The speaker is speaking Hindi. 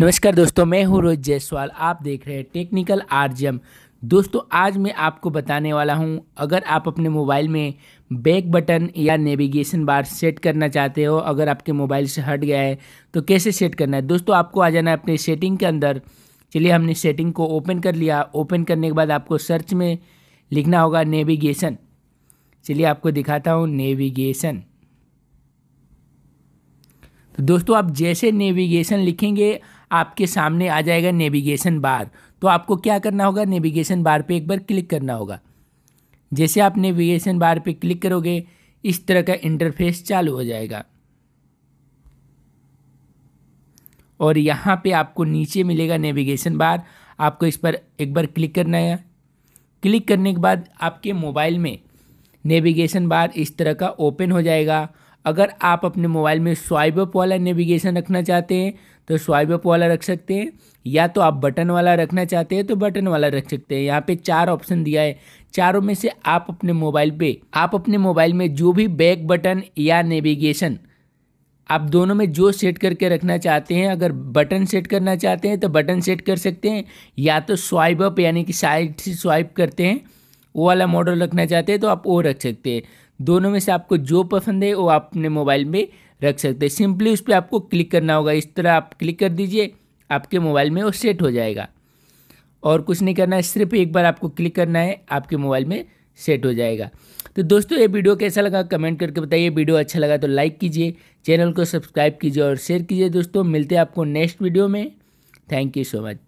नमस्कार दोस्तों मैं हूं रोहित जायसवाल आप देख रहे हैं टेक्निकल आरजीएम दोस्तों आज मैं आपको बताने वाला हूं अगर आप अपने मोबाइल में बैक बटन या नेविगेशन बार सेट करना चाहते हो अगर आपके मोबाइल से हट गया है तो कैसे सेट करना है दोस्तों आपको आ जाना है अपने सेटिंग के अंदर चलिए हमने सेटिंग को ओपन कर लिया ओपन करने के बाद आपको सर्च में लिखना होगा नेविगेशन चलिए आपको दिखाता हूँ नेविगेशन तो दोस्तों आप जैसे नेविगेशन लिखेंगे आपके सामने आ जाएगा नेविगेशन बार तो आपको क्या करना होगा नेविगेशन बार पे एक बार क्लिक करना होगा जैसे आप नेविगेशन बार पे क्लिक करोगे इस तरह का इंटरफेस चालू हो जाएगा और यहाँ पे आपको नीचे मिलेगा नेविगेशन बार आपको इस पर एक बार क्लिक करना है क्लिक करने के बाद आपके मोबाइल में नेविगेशन बार इस तरह का ओपन हो जाएगा अगर आप अपने मोबाइल में स्वाइप अप वाला नेविगेशन रखना चाहते हैं तो स्वाइप अप वाला रख सकते हैं या तो आप बटन वाला रखना चाहते हैं तो बटन वाला रख सकते हैं यहाँ पे चार ऑप्शन दिया है चारों में से आप अपने मोबाइल पे आप अपने मोबाइल में जो भी बैक बटन या नेविगेशन आप दोनों में जो सेट करके रखना चाहते हैं अगर बटन सेट करना चाहते हैं तो बटन सेट कर सकते हैं या तो स्वाइप अप यानी कि साइड से स्वाइप करते हैं वो वाला मॉडल रखना चाहते हैं तो आप वो रख सकते हैं दोनों में से आपको जो पसंद है वो आप अपने मोबाइल में रख सकते हैं सिंपली उस पर आपको क्लिक करना होगा इस तरह आप क्लिक कर दीजिए आपके मोबाइल में वो सेट हो जाएगा और कुछ नहीं करना है सिर्फ एक बार आपको क्लिक करना है आपके मोबाइल में सेट हो जाएगा तो दोस्तों ये वीडियो कैसा लगा कमेंट करके बताइए वीडियो अच्छा लगा तो लाइक कीजिए चैनल को सब्सक्राइब कीजिए और शेयर कीजिए दोस्तों मिलते हैं आपको नेक्स्ट वीडियो में थैंक यू सो मच